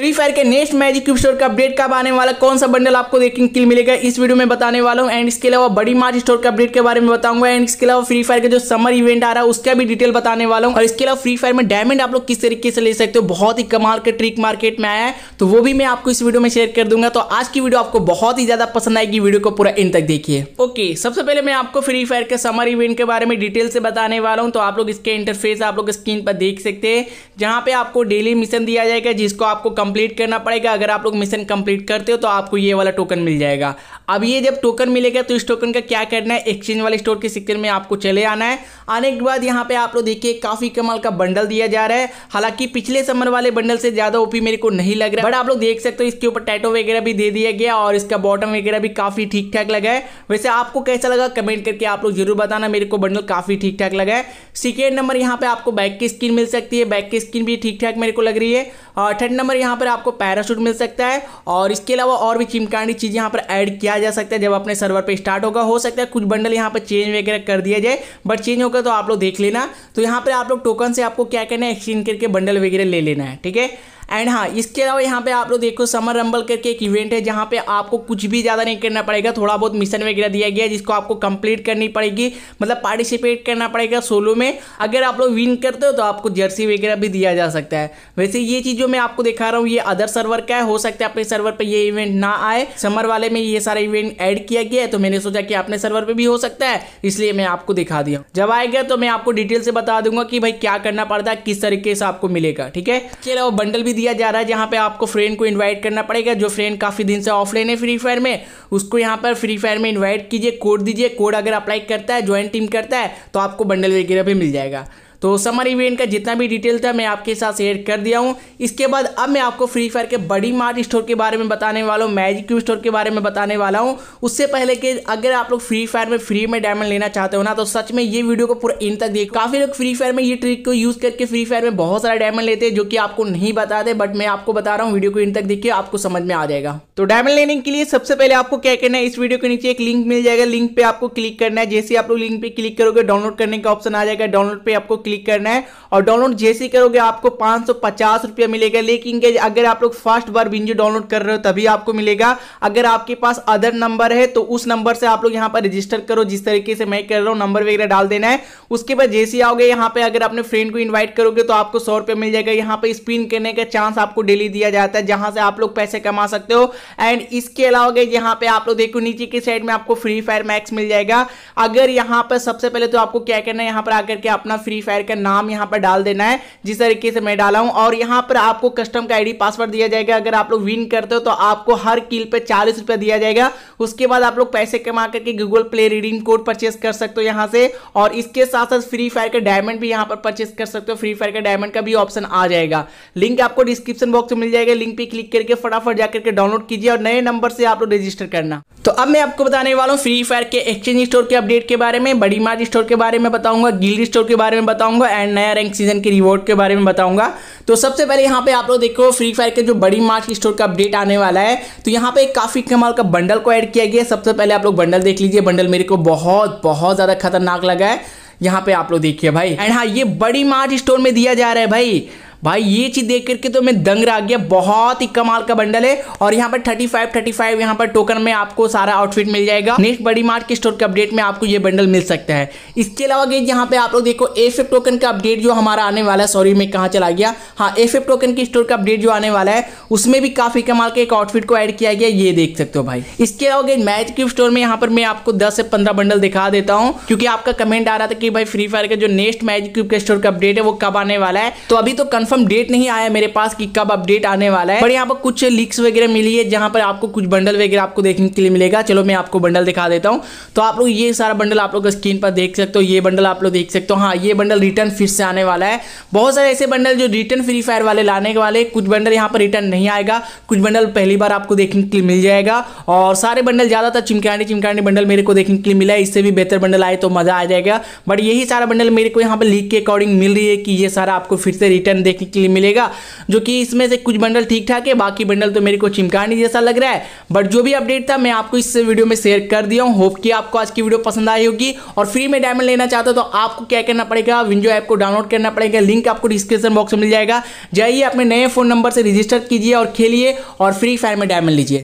free Fire के next magic cube store का update कब आने वाला कौन सा बंडल आपको देखने के लिए मिलेगा इस वीडियो में बताने वाला हूं एंड इसके अलावा बड़ी मार्च स्टोर का अपडेट के बारे में बताऊंगा एंड इसके अलावा फ्री फायर का जो समर इवेंट आ रहा है उसका भी डिटेल बताने वाला हूं और इसके अलावा फ्री फायर में डायमंड आप लोग किस तरीके से ले सकते हो बहुत ही कमाल के ट्रिक मार्केट में आया है तो वो भी मैं आपको इस वीडियो में शेयर कर दूंगा तो आज की वीडियो आपको बहुत ही ज्यादा पसंद आएगी वीडियो को पूरा इन तक देखिए ओके सबसे पहले मैं आपको फ्री फायर के समर इवेंट के बारे में डिटेल से बताने वाला हूँ तो आप लोग इसके इंटरफेस आप लोग स्क्रीन पर देख सकते हैं जहाँ पे आपको डेली मिशन दिया जाएगा जिसको आपको कंप्लीट करना पड़ेगा अगर आप लोग मिशन कंप्लीट करते हो तो आपको ये वाला टोकन मिल जाएगा अब ये जब टोकन मिलेगा तो इस टोकन का क्या करना है एक्सचेंज वाले स्टोर के सिक्के में आपको चले आना है आने के बाद यहाँ पे आप लोग देखिए काफ़ी कमाल का बंडल दिया जा रहा है हालांकि पिछले समर वाले बंडल से ज़्यादा ओपी मेरे को नहीं लग रहा बट आप लोग देख सकते हो इसके ऊपर टैटो वगैरह भी दे दिया गया और इसका बॉटम वगैरह भी काफ़ी ठीक ठाक लगा है वैसे आपको कैसा लगा कमेंट करके आप लोग जरूर बताना मेरे को बंडल काफ़ी ठीक ठाक लगा है सिकेंड नंबर यहाँ पे आपको बैक की स्किन मिल सकती है बैक की स्किन भी ठीक ठाक मेरे को लग रही है और थर्ड नंबर यहाँ यहाँ पर आपको पैराशूट मिल सकता है और इसके अलावा और भी चिमकांडी चीज़ यहाँ पर ऐड किया जा सकता है जब अपने सर्वर पर स्टार्ट होगा हो सकता है कुछ बंडल यहाँ पर चेंज वगैरह कर दिया जाए बट चेंज होगा तो आप लोग देख लेना तो यहाँ पर आप लोग टोकन से आपको क्या करना है एक्सचेंज करके बंडल वगैरह ले लेना है ठीक है एंड हाँ इसके अलावा यहाँ पे आप लोग देखो समर रंबल करके एक इवेंट है जहाँ पे आपको कुछ भी ज़्यादा नहीं करना पड़ेगा थोड़ा बहुत मिशन वगैरह दिया गया जिसको आपको कंप्लीट करनी पड़ेगी मतलब पार्टिसिपेट करना पड़ेगा सोलो में अगर आप लोग विन करते हो तो आपको जर्सी वगैरह भी दिया जा सकता है वैसे ये चीज़ जो मैं आपको दिखा रहा हूँ ये अदर सर्वर का है हो सकता है अपने सर्वर पर ये इवेंट ना आए समर वाले में ये सारा इवेंट ऐड किया गया है तो मैंने सोचा कि अपने सर्वर पर भी हो सकता है इसलिए मैं आपको दिखा दिया जब आएगा तो मैं आपको डिटेल से बता दूंगा कि भाई क्या करना पड़ता है किस तरीके से आपको मिलेगा ठीक है इसके अलावा बंडल भी दिया जा रहा है जहाँ पे आपको फ्रेंड को इनवाइट करना पड़ेगा जो फ्रेंड काफ़ी दिन से ऑफलाइन है फ्री फायर में उसको यहाँ पर फ्री फायर में इन्वाइट कीजिए कोड दीजिए कोड अगर अप्लाई करता है ज्वाइन टीम करता है तो आपको बंडल वगैरह भी मिल जाएगा तो समर इवेंट का जितना भी डिटेल था मैं आपके साथ शेयर कर दिया हूँ इसके बाद अब मैं आपको फ्री फायर के बड़ी मार्ट स्टोर के बारे में बताने वाला हूँ मैजिक क्यू स्टोर के बारे में बताने वाला हूँ उससे पहले कि अगर आप लोग फ्री फायर में फ्री में डायमंड लेना चाहते हो ना तो सच में ये वीडियो को पूरा इन तक देखो काफ़ी लोग फ्री फायर में ये ट्रिक को यूज़ करके फ्री फायर में बहुत सारा डायमंड लेते हैं जो कि आपको नहीं बताते बट मैं आपको बता रहा हूँ वीडियो को इन तक देखिए आपको समझ में आ जाएगा तो डायमंड लेने के लिए सबसे पहले आपको क्या करना है इस वीडियो के नीचे एक लिंक मिल जाएगा लिंक पे आपको क्लिक करना है जैसे आप लोग लिंक पर क्लिक करोगे डाउनलोड करने का ऑप्शन आ जाएगा डाउनलोड पर आपको क्लिक करना है और डाउनलोड जैसे करोगे आपको पांच रुपया मिलेगा लेकिन अगर आप लोग फर्स्ट बार विंजो डाउनलोड कर रहे हो तभी आपको मिलेगा अगर आपके पास अदर नंबर है तो उस नंबर से आप लोग यहाँ पर रजिस्टर करो जिस तरीके से मैं कर रहा हूँ नंबर वगैरह डाल देना है उसके बाद जैसे आओगे यहाँ पे अगर अपने फ्रेंड को इन्वाइट करोगे तो आपको सौ रुपये मिल जाएगा यहाँ पे स्पिन करने का चांस आपको डेली दिया जाता है जहां से आप लोग पैसे कमा सकते हो एंड इसके अलावा यहाँ पे आप लोग देखो नीचे की साइड में आपको फ्री फायर मैक्स मिल जाएगा अगर यहाँ पर सबसे पहले तो आपको क्या करना है यहाँ पर आकर के अपना फ्री फायर एम्पायर का नाम यहाँ पर डाल देना है जिस तरीके से मैं डाला हूँ और यहाँ पर आपको कस्टम का आई पासवर्ड दिया जाएगा अगर आप लोग विन करते हो तो आपको हर किल पर चालीस दिया जाएगा उसके बाद आप लोग पैसे कमा करके Google Play redeem code purchase कर सकते हो यहाँ से और इसके साथ साथ फ्री फायर का डायमंड भी यहाँ पर परचेस कर सकते हो फ्री फायर का डायमंड का भी ऑप्शन आ जाएगा लिंक आपको डिस्क्रिप्शन बॉक्स में मिल जाएगा लिंक पे क्लिक करके फटाफट जाकर के डाउनलोड कीजिए और नए नंबर से आप लोग रजिस्टर करना तो अब मैं आपको बताने वाला हूँ फ्री फायर के एक्सचेंज स्टोर के अपडेट के बारे में बड़ी मार्ज स्टोर के बारे में बताऊंगा गिल्ड स्टोर के बारे में बताऊंगा बताऊंगा एंड नया रैंक सीजन के रिवॉर्ड के बारे में बताऊंगा तो सबसे पहले यहाँ पे आप लोग देखो फ्री फायर के जो बड़ी मार्च स्टोर का अपडेट आने वाला है तो यहाँ पे काफ़ी कमाल का बंडल को ऐड किया गया सबसे पहले आप लोग बंडल देख लीजिए बंडल मेरे को बहुत बहुत ज़्यादा खतरनाक लगा है यहाँ पे आप लोग देखिए भाई एंड हाँ ये बड़ी मार्च स्टोर में दिया जा रहा है भाई भाई ये चीज़ देख करके तो मैं दंग रह गया बहुत ही कमाल का बंडल है और यहाँ पर थर्टी फाइव थर्टी फाइव यहाँ पर टोकन में आपको सारा आउटफिट मिल जाएगा नेक्स्ट बड़ी मार्ट के स्टोर के अपडेट में आपको ये बंडल मिल सकता है इसके अलावा गई यहाँ पे आप लोग देखो एफ टोकन का अपडेट जो हमारा आने वाला है सॉरी मैं कहाँ चला गया हाँ एफ टोकन के स्टोर का अपडेट जो आने वाला है उसमें भी काफ़ी कमाल के एक आउटफिट को एड किया गया ये देख सकते हो भाई इसके अलावा गई मैच क्यूब स्टोर में यहाँ पर मैं आपको दस से पंद्रह बंडल दिखा देता हूँ क्योंकि आपका कमेंट आ रहा था कि भाई फ्री फायर का जो नेक्स्ट मैच क्यूब के स्टोर का अपडेट है वो कब आने वाला है तो अभी तो कन्फर्म कंफर्म डेट नहीं आया मेरे पास कि कब अपडेट आने वाला है पर यहाँ पर कुछ लीक्स वगैरह मिली है जहां पर आपको कुछ बंडल वगैरह आपको देखने के लिए मिलेगा चलो मैं आपको बंडल दिखा देता हूँ तो आप लोग ये सारा बंडल आप लोग स्क्रीन पर देख सकते हो ये बंडल आप लोग देख सकते हो हाँ ये बंडल रिटर्न फिर से आने वाला है बहुत सारे ऐसे बंडल जो रिटर्न फ्री फायर वाले लाने के वाले कुछ बंडल यहाँ पर रिटर्न नहीं आएगा कुछ बंडल पहली बार आपको देखने के लिए मिल जाएगा और सारे बंडल ज़्यादातर चिमकाने चिमकाने बंडल मेरे को देखने के लिए मिला है इससे भी बेहतर बंडल आए तो मज़ा आ जाएगा बट यही सारा बंडल मेरे को यहाँ पर लीक के अकॉर्डिंग मिल रही है कि ये सारा आपको फिर से रिटर्न देख लिए मिलेगा जो कि इसमें से कुछ बंडल ठीक ठाक है बाकी बंडल तो मेरे को चिमकानी जैसा लग रहा है बट जो भी अपडेट था मैं आपको इस वीडियो में शेयर कर दिया हूँ होप कि आपको आज की वीडियो पसंद आई होगी और फ्री में डायमंड लेना चाहता तो आपको क्या करना पड़ेगा विंडो ऐप को डाउनलोड करना पड़ेगा लिंक आपको डिस्क्रिप्शन बॉक्स में मिल जाएगा जाइए अपने नए फोन नंबर से रजिस्टर कीजिए और खेलिए और फ्री फायर में डायमंड लीजिए